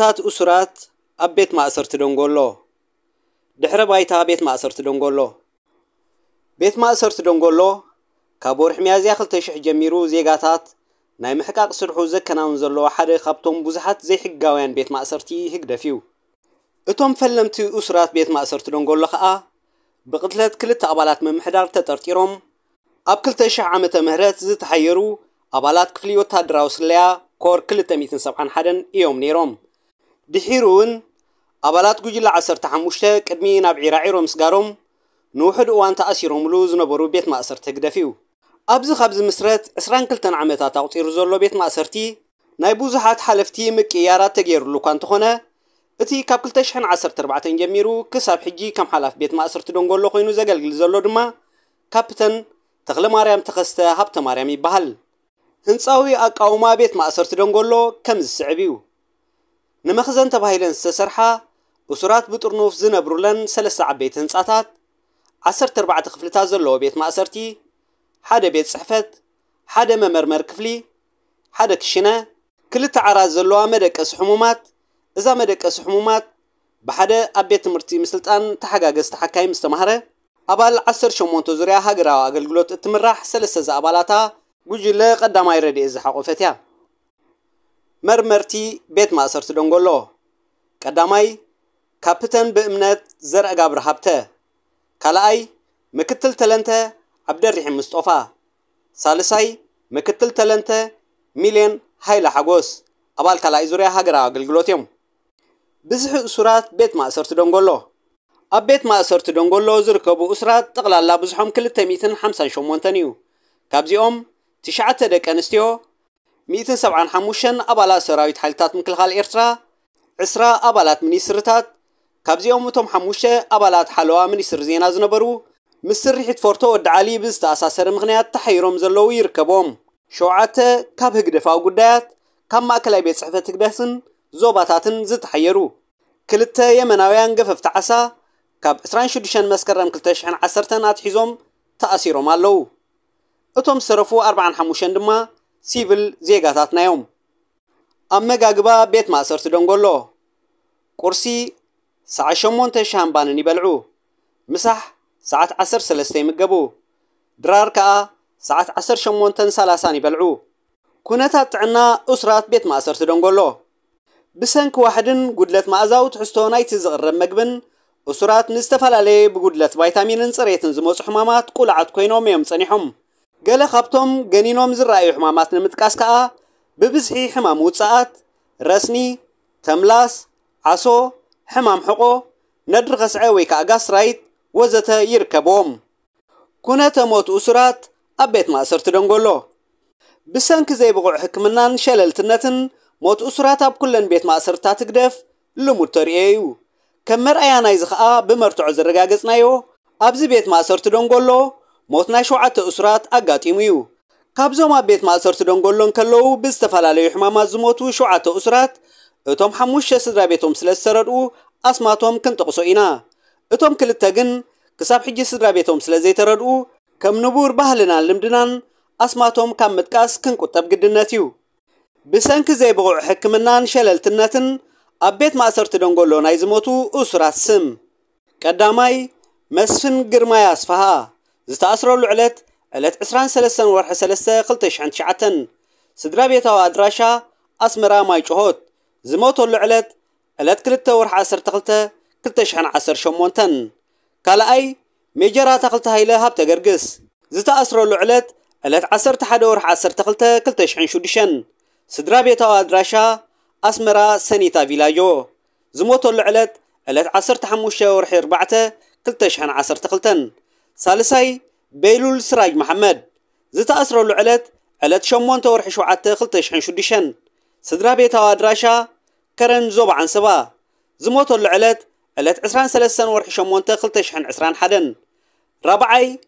ኩነታት እሱራት ኣብ ቤት ማእሰርቲ ደንጎሎ ድሕረ ባይታ ቤት ማእሰርቲ ደንጎሎ ቤት ማእሰርቲ ደንጎሎ ካብ ወርሒ መያዝያ 2,000 ጀሚሩ ዜጋታት ናይ ምሕቃቅ ስርሑ ዘከናውን ዘለዎ ሓደ ካብቶም ብዙሓት ዘይሕጋውያን ቤት ማእሰርቲ ህግደፍ እዩ እቶም ፈለምቲ እሱራት ቤት ማእሰርቲ ደንጎሎ ከዓ ብቅትለት ክልተ ኣባላት ምምሕዳር ተጠርጢሮም ኣብ 2,000 ዓመተ ምህረት ዝተሓየሩ ኣባላት ክፍሊ ወታደራዊ ስለያ ኮር 271 እዮም ነይሮም ድሒሩ እውን ኣባላት ጉጅለ 15 ቅድሚ ናብ ዒራዒሮ ምስጋሮም ንውሕድ እዋን ተኣሲሮምሉ ዝነበሩ ቤት ማእሰርቲ ህግደፍ እዩ ኣብዚ ካብዚ ምስረት 22 ዓመታት ኣቑፂሩ ዘሎ ቤት ማእሰርቲ ናይ ብዙሓት ሓለፍቲ ምቅያራት ተገይሩሉ እኳ እንተኾነ እቲ ካብ 214 ጀሚሩ ክሳብ ሕጂ ከም ሓላፍ ቤት ማእሰርቲ ደንጎሎ ኮይኑ ዘገልግል ዘሎ ድማ ካፕተን ተኽለ ማርያም ተኸስተ ሃብተ ማርያም ይበሃል ህንፃዊ ኣቃውማ ቤት ማእሰርቲ ደንጎሎ ከም ዝስዕብ እዩ ንመኽዘን ተባሂለን ዝተሰርሓ እሱራት ብጥርኑፍ ዝነብሩለን ሰለስተ ዓበይቲ ህንፃታት 14 ክፍልታት ዘለዎ ቤት ማእሰርቲ ሓደ ቤት ፅሕፈት ሓደ መመርመር ክፍሊ ሓደ ክሽነ ክልተ ዓራት ዘለዋ መደቀሲ ሕሙማት እዛ መደቀሲ ሕሙማት ብሓደ ኣብ ቤት ትምህርቲ ምስልጣን ተሓጋገዝቲ ሓካይም ዝተማሃረ ኣባል 18 ዙርያ ሃገራዊ ኣገልግሎት እትምራሕ ሰለስተ ዝኣባላታ ጉጅለ ቀዳማይ ረድኤት ዝሓቆፈት እያ መርመርቲ ቤት ማእሰርቲ ደንጎሎ ቀዳማይ ካፕተን ብእምነት ዘርአጋብር ሃብተ ካልኣይ ምክትል ተለንተ ኣብደሪሕ ምስጦፋ ሳልሳይ ምክትል ተለንተ ሚልዮን ሃይለ ሓጎስ ኣባል ካልኣይ ዙርያ ሃገራዊ ኣገልግሎት እዮም ብዙሕ እሱራት ቤት ማእሰርቲ ደንጎሎ ኣብ ቤት ማእሰርቲ ደንጎሎ ዝርከቡ እሱራት ጠቕላላ ብዙሖም 258 እዩ ካብዚኦም ትሽዓተ ደቂ ኣንስትዮ 175 ኣባላት ሰራዊት ሓይልታት ምክልኻል ኤርትራ 20 ኣባላት ሚኒስትርታት ካብዚኦም እቶም 5 ኣባላት ሓለዋ ሚኒስትር ዜና ዝነበሩ ምስ ስርሒት ፎርቶ ወዲ ዓሊ ብዝተኣሳሰረ ምክንያት ተሓይሮም ዘለዉ ይርከቦም ሸውዓተ ካብ ህግደፋዊ ጉዳያት ካብ ማእከላይ ቤት ፅሕፈት ህግደፍን ዞባታትን ዝተሓየሩ ክልተ የመናውያን ገፈፍቲ ዓሳ ካብ 26 መስከረም 2010 ኣትሒዞም ተኣሲሮም ኣለዉ እቶም ዝተረፉ 45 ድማ ሲቪል ዜጋታት ናዮም ኣመጋግባ ቤት ማእሰርቲ ደንጎሎ ቁርሲ ሰዓት 8 ሻምባንን ይበልዑ ምሳሕ ሰዓት 13 ይምገቡ ድራር ከዓ ሰዓት 18:30 ይበልዑ ኩነታት ጥዕና እስራት ቤት ማእሰርቲ ደንጎሎ ብሰንኪ ዋሕድን ጉድለት ማእዛዊ ትሕዝቶ ናይቲ ዝቕረብ መግብን እሱራት ንዝተፈላለየ ብጉድለት ቫይታሚንን ፅሬትን ዝመፁ ሕማማት ቁልዓት ኮይኖም እዮም ፀኒሖም ገለ ካብቶም ገኒኖም ዝረኣዩ ሕማማት ንምጥቃስ ከዓ ብብዝሒ ሕማም ውፃኣት፣ ረስኒ፣ ተምላስ፣ ዓሶ፣ ሕማም ሕቆ፣ ነድሪ ኸስዐ ወይ ከዓ ጋስራይት ወዘተ ይርከብዎም ኩነተ ሞት እሱራት ኣብ ቤት ማእሰርቲ ደንጎሎ ብሰንኪ ዘይብቑዕ ሕክምናን ሸለልትነትን ሞት እሱራት ኣብ ኵለን ቤት ማእሰርትታት ትግደፍ ልሙድ ተርእዮ እዩ ከም መርኣያ ናይዚ ከዓ ብመርትዖ ዘረጋገጽናዮ ኣብዚ ቤት ማእሰርቲ ደንጎሎ ሞት ናይ ሸውዓተ እሱራት ኣጋጢሙ እዩ ካብዞም ኣብ ቤት ማእሰርቲ ደንጎሎን ከለዉ ብዝተፈላለዩ ሕማማት ዝሞቱ ሸውዓተ እሱራት እቶም ሓሙሽተ ስድራ ቤቶም ስለ ዝተረድኡ ኣስማቶም ክንጠቕሶ ኢና እቶም ክልተ ግን ክሳብ ሕጂ ስድራ ቤቶም ስለ ዘይተረድኡ ከም ንቡር ባህልናን ልምድናን ኣስማቶም ካብ ምጥቃስ ክንቁጠብ ግድነት እዩ ብሰንኪ ዘይብቑዕ ሕክምናን ሸለልትነትን ኣብ ቤት ማእሰርቲ ደንጎሎ ናይ ዝሞቱ እሱራት ስም ቀዳማይ መስፍን ግርማይ ኣስፋሃ زتأسرول لعلت علت إسران سلسن ورح سلسة قلتش عن شعتن سدرابيتا بيتها أدراشا أسمرا ما يجهوت زموتو لعلت علت كلتة ورح عسر تقلتة قلتش عن عسر شمونتن قال أي ميجرا تقلتة هاي لها بتقرقس زتأسرول لعلت علت عسر تحد ورح عسر تقلتة قلتش عن شودشن سدرابيتا بيتها أدراشا أسمرا سنيتا فيلايو زموتو لعلت علت عسر تحموشا ورح يربعته قلتش عن عسر تقلتن سالساي بيلول سراج محمد زت أسرو العلت علت شمون تورح شو شوعات خلتش حن ديشن سدرا بيتا ودراشا كرن زوب عن سبا زموتو العلت علت عسران سلسن ورح شمون تخلتش حن عسران حدن رابعي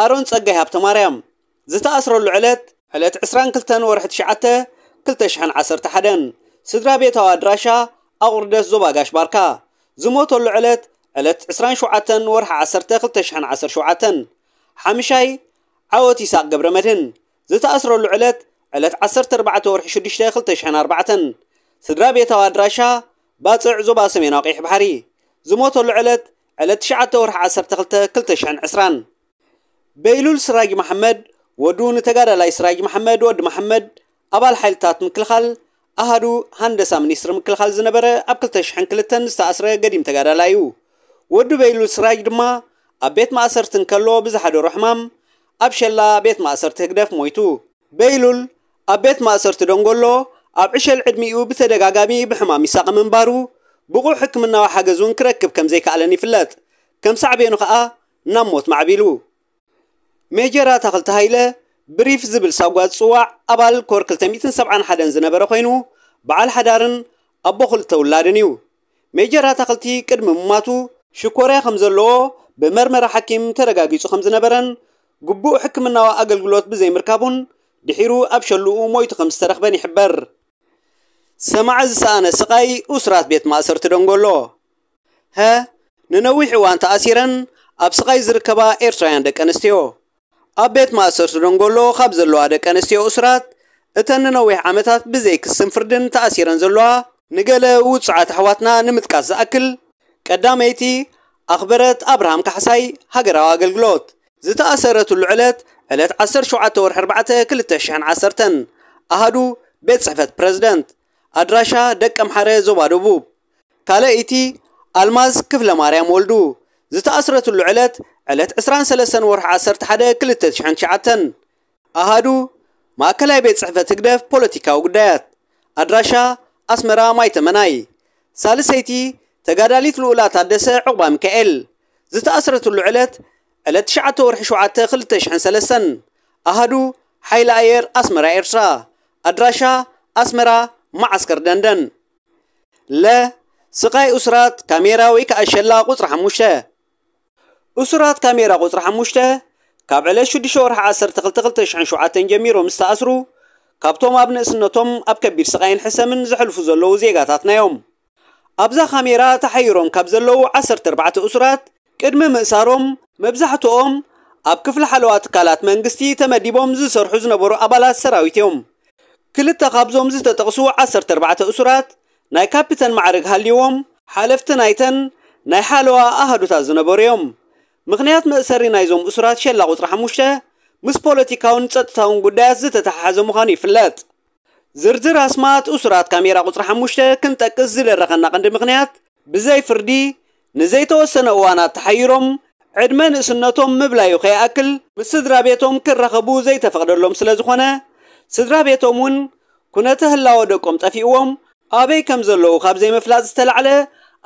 أرون تسقي هابت مريم زتا أسرو لعلت علت عسران كلتن ورح تشعته كلتش حن عسر تحدن سدرا بيتا ودراشا أغردس زوبا قاش باركا زموتو العلت ዕለት 27 ወርሒ 1 ሓምሻይ ዓወት ይስቅ ገብረ መድህን ዝተኣስረሉ ዕለት ዕለት 14 ወርሒ 6 ስድራ ቤታዊ ኣድራሻ ባፅዕ ዞባ ሰሜን ቀይሕ ባሕሪ ዝሞተሉ ዕለት ዕለት 9 ወርሒ 12 በይሉል ስራጅ መሐመድ ወዱ ንተጋዳላይ ስራጅ መሓመድ ወዲ መሐመድ ኣባል ሓይልታት ምክልኻል ኣሃዱ ሃንደሳ ሚኒስትሪ ምክልኻል ዝነበረ ኣብ 202 ዝተኣስረ ገዲም ተጋዳላይ እዩ ወዲ በይሉ ስራይ ድማ ኣብ ቤት ማእሰርቲ እንከሎ ብዝሓደሮ ሕማም ኣብ ሸላ ቤት ማእሰርቲ ህግደፍ ሞይቱ በይሉል ኣብ ቤት ማእሰርቲ ደንጎሎ ኣብ ዕሸል ዕድሚኡ ብተደጋጋሚ ብሕማም ይሳቐ ምንባሩ ብቑዕ ሕክምናዊ ሓገዝ እውን ክረክብ ከም ዘይከኣለን ይፍለጥ ከም ሳዕቤኑ ከዓ ናብ ሞት ማዕቢሉ ሜጀራ ተኽልቲ ሃይለ ብሪፍ ዝብል ሳጓ ዝፅዋዕ ኣባል ኮር 271 ዝነበረ ኮይኑ በዓል ሓዳርን ኣቦ ክልተ ውላድን እዩ ሜጀራ ተኽልቲ ቅድሚ ምማቱ ሽኮርያ ከም ዘለዎ ብመርመራ ሓኪም ተረጋጊጹ ከም ዝነበረን ግቡእ ሕክምናዊ ኣገልግሎት ብዘይምርካቡን ድሒሩ ኣብ ሸልኡ ሞይቱ ከም ዝተረኽበን ይሕበር ሰማዕ ዝሰኣነ ስቓይ እስራት ቤት ማእሰር ትደንጎሎ ሀ ንነዊሕ እዋን ተኣሲረን ኣብ ስቓይ ዝርከባ ኤርትራውያን ደቂ ኣንስትዮ ኣብ ቤት ማእሰር ትደንጎሎ ካብ ዘለዋ ደቂ ኣንስትዮ እስራት እተን ንነዊሕ ዓመታት ብዘይክስን ፍርድን ተኣሲረን ዘለዋ ንገለ ውፅዓት ኣሕዋትና ንምጥቃስ ዝኣክል ቀዳመይቲ ኣኽበረት ኣብርሃም ካሕሳይ ሃገራዊ ኣገልግሎት ዝተኣሰረትሉ ዕለት ዕለት 17 ወርሒ 4 2010 ኣሃዱ ቤት ጽሕፈት ፕረዚደንት ኣድራሻ ደቀ ምሓረ ዞባ ደቡብ ካልአይቲ ኣልማዝ ክፍለ ማርያም ወልዱ ዝተኣስረትሉ ዕለት ዕለት 23 ወርሒ 11 2009 ኣሃዱ ማእከላይ ቤት ጽሕፈት ህግደፍ ፖለቲካዊ ጉዳያት ኣድራሻ ኣስመራ ማይተመናይ ሳልሰይቲ تجادلت الأولى تدسى عقبة مكائل زت أسرة العلت علت شعة ورح خلتش عن سلسن أهدو حيل أير أسمرة إرسا أدراشا أسمرة معسكر دندن لا سقاي أسرات كاميرا ويك أشلا قصر حموشة أسرات كاميرا قصر حموشة كاب على شو دشور عسر تقل تقلتش عن شعاتين جميرو مستأسرو كابتوم أبناء سنتهم أبكبير سقاين حسمن زحلفو زلو زيغاتاتنا يوم ابزه خميره تحيرهم كبزلو عصر تربعة اسرات قدم مسارهم مبزحتهم اب كفل حلوات قالات منغستي تمديبهم ز سرحوز نبرو ابالات سراويتهم كل التقابزهم ز تتقسو عصر تربعة اسرات ناي كابتن معرك هاليوم حالفت نايتن ناي حالوا اهدو تاز نبريوم مغنيات مأسري نايزوم اسرات شلا غوت رحموشة مس بوليتيكاون تتتاون قداز تتحازو مخاني فلات ዝርዝር ኣስማት እሱራት ካሜራ ቁፅሪ ሓሙሽተ ክንጠቅስ ዝደረኸና ቀንዲ ምክንያት ብዘይ ፍርዲ ንዘይተወሰነ እዋናት ተሓይሮም ዕድመ ንእስነቶም ምብላዩ ከይኣክል ምስ ስድራ ቤቶም ክራኸቡ ዘይተፈቕደሎም ስለ ዝኾነ ስድራ ቤቶም እውን ኩነተ ህላወ ደቆም ጠፊእዎም ኣበይ ከም ዘለዉ ካብ ዘይምፍላጥ ዝተላዕለ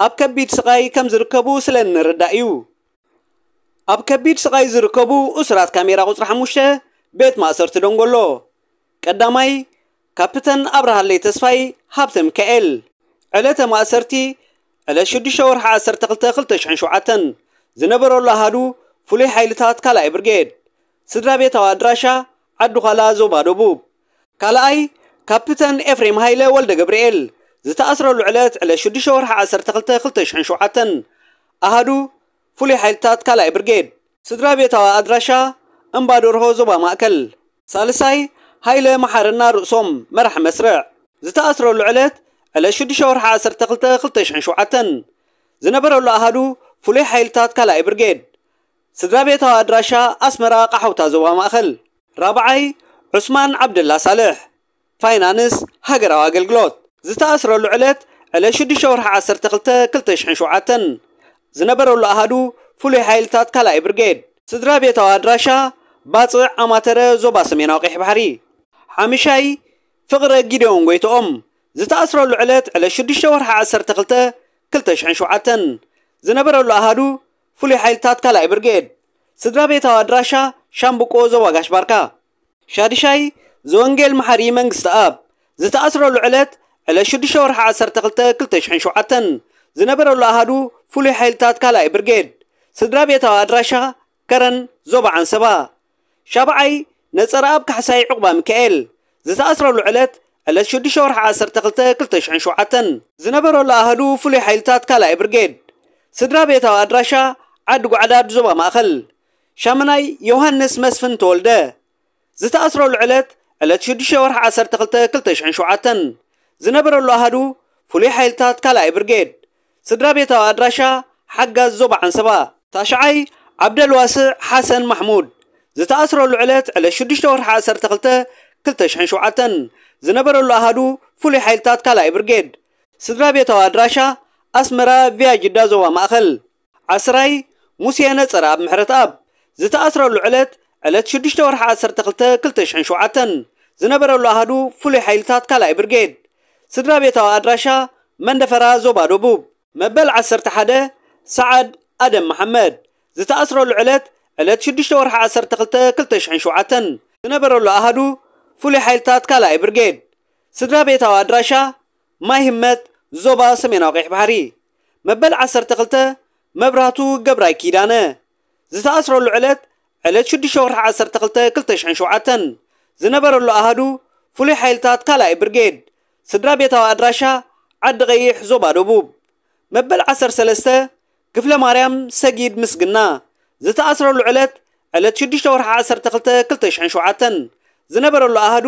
ኣብ ከቢድ ስቃይ ከም ዝርከቡ ስለ ንርዳእ እዩ ኣብ ከቢድ ስቃይ ዝርከቡ እሱራት ካሜራ ቁፅሪ ሓሙሽተ ቤት ማእሰርቲ ደንጎሎ ቀዳማይ ካብተን ኣብርሃለይ ተስፋይ ሃብተ ሚካኤል ዕለተ ማእሰርቲ ዕለ 6 ወርሒ 12 ዝነበረሉ ኣሃዱ ፍሉይ ሓይልታት ካልኣይ ብርጌድ ስድራ ቤታዊ ኣድራሻ ዓዱኻላ ዞባ ደቡብ ካልኣይ ካፕተን ኤፍሬም ሃይለ ወልደ ገብርኤል ዝተኣስረሉ ዕለት ዕለ 6 ወርሒ 12 ኣሃዱ ፍሉይ ሓይልታት ካልኣይ ብርጌድ ስድራ ቤታዊ ኣድራሻ እምባ ደርሆ ዞባ ማእከል ሳልሳይ ሃይለ መሓርና ርእሶም መራሒ መስርዕ ዝተኣስረሉ ዕለት ዕለት 6 ወርሒ 12 ዝነበረሉ ኣሃዱ ፍሉይ ሓይልታት ካልኣይ ብርጌድ ስድራ ቤታዊ ኣድራሻ ኣስመራ ቃሕውታ ዞባ ማእኸል ራብዓይ ዑስማን ዓብደላ ሳልሕ ፋይናንስ ሃገራዊ ኣገልግሎት ዝተኣስረሉ ዕለት ዕለት 6 ወርሒ 12 ዝነበረሉ ኣሃዱ ፍሉይ ሓይልታት ካልኣይ ብርጌድ ስድራ ቤታዊ ኣድራሻ ባፅዕ ኣማተረ ዞባ ሰሜናዊ ቀይሕ ባሕሪ ሓምሻይ ፍቕረ ጊድዮን ጎይትኦም ዝተኣስረሉ ዕለት ዕለ 6 ወርሒ 12 207 ዝነበረሉ ኣሃዱ ፍሉይ ሓይልታት ካልኣይ ብርጌድ ስድራ ቤታዊ ኣድራሻ ሻምብቆ ዘዋጋሽ ባርካ ሻድሻይ ዘወንጌል መሓሪ መንግስቲ ኣብ ዝተኣስረሉ ዕለት ዕለ 6 ወርሒ 12 207 ዝነበረሉ ኣሃዱ ፍሉይ ሓይልታት ካልኣይ ብርጌድ ስድራ ቤታዊ ኣድራሻ ከረን ዞባዓን ሰባ ሻብዓይ نصر أب كحساي عقبة مكائيل زتا أسرى العلت اللي شدي شورح عسر تقلتا كلتش عن شعاتن زنبرو لأهلو فلي حيلتات كالا إبرجيد سدرا بيتا وأدراشا عدو عداد زبا ماخل شامناي يوهانس مسفن تولده زتا أسرى العلت اللي شدي شورح عسر تقلتا كلتش عن شعاتن زنبرو لأهلو فلي حيلتات كالا إبرجيد سدرا بيتا وأدراشا حقا زبا عن سبا تاشعي عبد الواسع حسن محمود ዝተኣስረሉ ዕለት ዕለ 6 ወርሒ 12 207 ዝነበረሉ ኣሃዱ ፍሉይ ሓይልታት ካልኣይ ብርጌድ ስድራ ቤታዊ ኣድራሻ ኣስመራ ቪያ ጅዳ ዞባ ማእኸል ዓስራይ ሙሴ ነፀር ኣብ ምሕረት ኣብ ዝተኣስረሉ ዕለት ዕለት 6 ወርሒ 12 207 ዝነበረሉ ኣሃዱ ፍሉይ ሓይልታት ካልኣይ ብርጌድ ስድራ ቤታዊ ኣድራሻ መንደፈራ ዞባ ደቡብ መበል 11 ሰዓድ ኣደም መሓመድ ዝተኣስረሉ ዕለት ዕለት 6 ወርሒ 12 2007 ዝነበረሉ ኣሃዱ ፍሉይ ሓይልታት ካልኣይ ብርጌድ ስድራ ቤታዊ ኣድራሻ ማይ ህመት ዞባ ሰሜናዊ ቀይሕ ባሕሪ መበል 12 መብራህቱ ገብራይ ኪዳነ ዝተኣስረሉ ዕለት ዕለት 6 ወርሒ 12 2007 ዝነበረሉ ኣሃዱ ፍሉይ ሓይልታት ካልኣይ ብርጌድ ስድራ ቤታዊ ኣድራሻ ዓዲ ቀይሕ ዞባ ደቡብ መበል 13 ክፍለ ማርያም ሰጊድ ምስግና ዝተኣስረሉ ዕለት ዕለት 6 ዱሽ ወርሒ 12 ዝነበረሉ ኣህዱ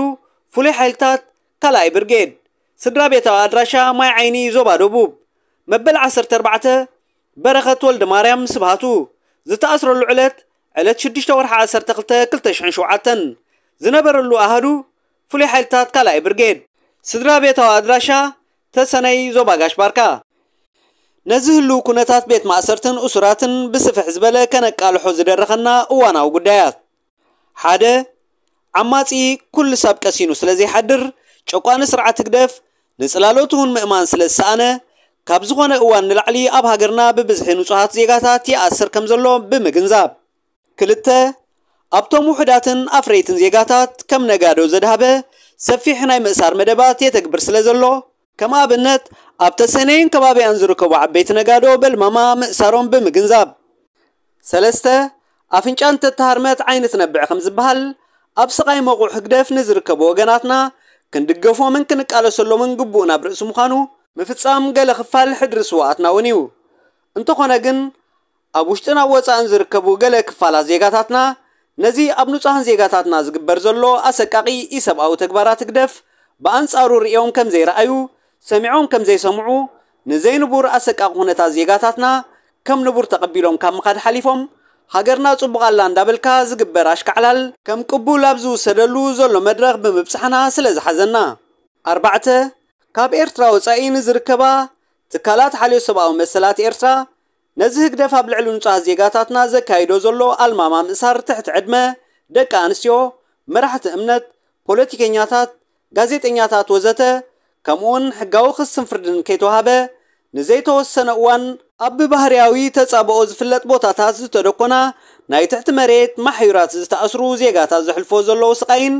ፍሉይ ሓይልታት ካልኣይ ብርጌድ ስድራ ቤታዊ ኣድራሻ ማይ ዓይኒ ዞባ ደቡብ መበል 14 በረኸት ወልዲ ማርያም ስብሃቱ ዝተኣስረሉ ዕለት ዕለት 6 ዱሽ ወርሒ 12 ዝነበረሉ ኣህዱ ፍሉይ ሓይልታት ካልኣይ ብርጌድ ስድራ ቤታዊ ኣድራሻ ተሰነይ ዞባ ጋሽ ባርካ ነዚ ህልው ኩነታት ቤት ማእሰርትን እሱራትን ብስፍሕ ዝበለ ከነቃልሖ ዝደረኸና እዋናዊ ጉዳያት ሓደ ዓማጺ ኩሉ ሳብ ቀሲኑ ስለ ዘይሓድር ጨቋኒ ስርዓት ትግደፍ ንጽላሎት እውን ምእማን ስለ ዝሰኣነ ካብ ዝኾነ እዋን ንላዕሊ ኣብ ሃገርና ብብዝሒ ንጹሃት ዜጋታት ይኣስር ከም ዘሎ ብምግንዛብ ክልተ ኣብቶም ውሕዳትን ኣፍረይትን ዜጋታት ከም ነጋዶ ዘድሃበ ሰፊሕ ናይ ምእሳር መደባት የተግብር ስለ ዘሎ ከም ኣብነት ኣብተ ሰነይን ከባቢያን ዝርከቡ ዓበይቲ ነጋዶ በልማማ ምእሳሮም ብምግንዛብ ሰለስተ ኣፍንጫ እንተተሃርመት ዓይነት ነብዕ ከም ዝበሃል ኣብ ስቓይ መቑዕ ህግደፍ ንዝርከቡ ወገናትና ክንድገፎምን ክንቃለሰሎምን ግቡእ ናብ ርእሲ ምዃኑ ምፍጻም ገለ ክፋል ሕድሪ ስዋኣትና እውን እዩ እንተኾነ ግን ኣብ ውሽጥን ኣብ ወፃእን ዝርከቡ ገለ ክፋላት ዜጋታትና ነዚ ኣብ ንጹሃን ዜጋታትና ዝግበር ዘሎ ኣሰቃቒ ኢሰብኣዊ ተግባራት ህግደፍ ብኣንጻሩ ርእዮም ከም ዘይረኣዩ ሰሚዖም ከም ዘይሰምዑ ንዘይንቡር ኣሰቃቕ ኩነታት ዜጋታትና ከም ንቡር ተቐቢሎም ካብ ምኻድ ሓሊፎም ሃገርና ጽቡቕ ኣላ እንዳበልካ ዝግበር ኣሽካዕላል ከም ቅቡል ኣብ ዝውሰደሉ ዘሎ መድረኽ ብምብፃሕና ስለ ዝሓዘና ኣርባዕተ ካብ ኤርትራ ወጻኢ ንዝርከባ ትካላት ሓልዮ ሰብኣዊ መሰላት ኤርትራ ነዚ ህግደፍ ኣብ ልዕሊ ንጹሃት ዜጋታትና ዘካይዶ ዘሎ ኣልማማ ምእሳር ትሕቲ ዕድመ ደቂ ኣንስትዮ መራሕቲ እምነት ፖለቲከኛታት ጋዜጠኛታት ወዘተ ከምኡውን ሕጋዊ ክስን ፍርድን ከይተዋሃበ ንዘይተወሰነ እዋን ኣብ ብባህርያዊ ተጻብኦ ዝፍለጥ ቦታታት ዝተደኮና ናይ ትሕቲ መሬት ማሕዩራት ዝተኣስሩ ዜጋታት ዘሕልፎ ዘለዉ ስቓይን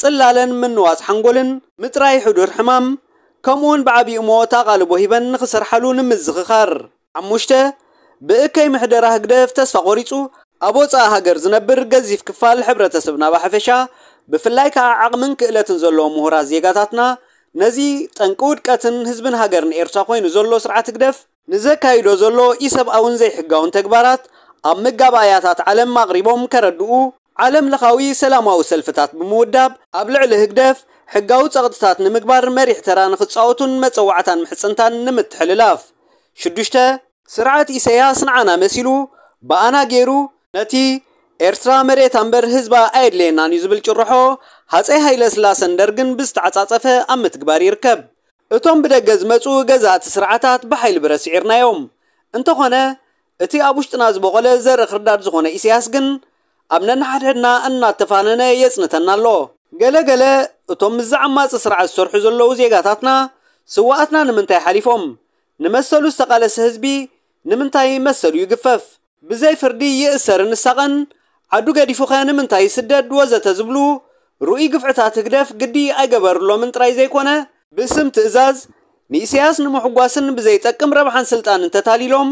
ጽላለን ምንዋፅ ሓንጎልን ምጥራይ ሕዱር ሕማም ከምኡውን ብዓብዪ ሞት ኣቓልቦ ሂበን ንኽሰርሓሉ ንምዝኽኻር ሓሙሽተ ብእከይ ምሕደራ ህግደፍ ተስፋ ቆሪጹ ኣብ ወፃኢ ሃገር ዝነብር ገዚፍ ክፋል ሕብረተሰብና ብሓፈሻ ብፍላይ ከዓ ዓቕምን ክእለትን ዘለዎ ምሁራት ዜጋታትና ነዚ ጠንቂ ውድቀትን ህዝብን ሃገርን ኤርትራ ኮይኑ ዘሎ ስርዓት ግደፍ ንዘካይዶ ዘሎ ኢሰብኣውን ዘይሕጋውን ተግባራት ኣብ መጋባእያታት ዓለም ኣቕሪቦም ከረድኡ ዓለም ለኻዊ ሰላማዊ ሰልፍታት ብምውዳብ ኣብ ልዕሊ ህግደፍ ሕጋዊ ጸቕጥታት ንምግባር መሪሕ ተራ ንኽጻወቱን መጸዋዕታን ምሕፅንታን ንምትሕልላፍ ሽዱሽተ ስርዓት ኢሳያስ ንዓና መሲሉ ብኣና ገይሩ ነቲ ኤርትራ መሬት ኣንበር ህዝባ ኣየድልየናን እዩ ዝብል ጭርሖ ሃፀይ ሃይለስላሰን ደርግን ብዝተዓፃፀፈ ኣብ ምትግባር ይርከብ እቶም ብደገ ዝመፁ ገዛእቲ ስርዓታት ብሓይሊ ብረሲዒርናዮም እንተኾነ እቲ ኣብ ውሽጥና ዝበቆለ ዘርኢ ክርዳድ ዝኾነ ኢስያስ ግን ኣብ ነናሓድሕድና እናተፋነነ የፅንተና ኣሎ ገለገለ እቶም ምዝዓማፂ ስርዓት ዝሰርሑ ዘለዉ ዜጋታትና ስዋኣትና ንምንታይ ሓሊፎም ንመሰሉ ዝተቓለሲ ህዝቢ ንምንታይ መሰሉ ይግፈፍ ብዘይ ፍርዲ ይእሰር ንሳቐን ዓዱ ኸ ንምንታይ ስደድ ወዘተ ዝብሉ ርኡይ ግፍዕታት ህግደፍ ግዲ ኣይገበርሎምን ጥራይ ዘይኮነ ብስም ትእዛዝ ንእስያስ ንምሕጓስን ብዘይጠቅም ረብሓን ስልጣንን ተታሊሎም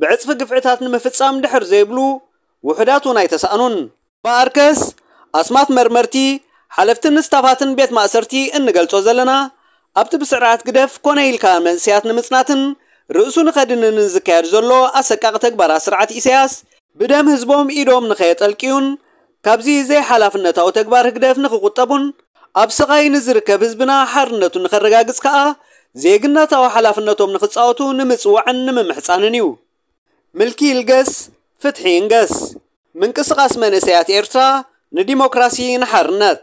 ብዕፅፊ ግፍዕታት ንምፍጻም ድሕር ዘይብሉ ውሕዳት እውን ኣይተሳእኑን ብኣርከስ ኣስማት መርመርቲ ሓለፍትን ንስታፋትን ቤት ማእሰርቲ እንገልጾ ዘለና ኣብቲ ብስዕራት ግደፍ ኮነ ኢልካ መንስያት ንምጽናትን ርእሱ ንኸድንንን ዝካየድ ዘሎ ኣሰቃቂ ተግባራት ስርዓት እስያስ ብደም ህዝቦም ኢዶም ንኸየጠልቂዩን ካብዚ ዘይሓላፍነታዊ ተግባር ህግደፍ ንኽቝጠቡን ኣብ ስቓይ ንዝርከብ ህዝብና ሓርነቱ ንኸረጋግጽ ከኣ ዜግነታዊ ሓላፍነቶም ንኽጻወቱ ንምጽዋዕን ንምምሕፃንን እዩ ምልኪ ይልገስ ፍትሒ ይንገስ ምንቅስቓስ መንእሰያት ኤርትራ ንዲሞክራሲ ንሓርነት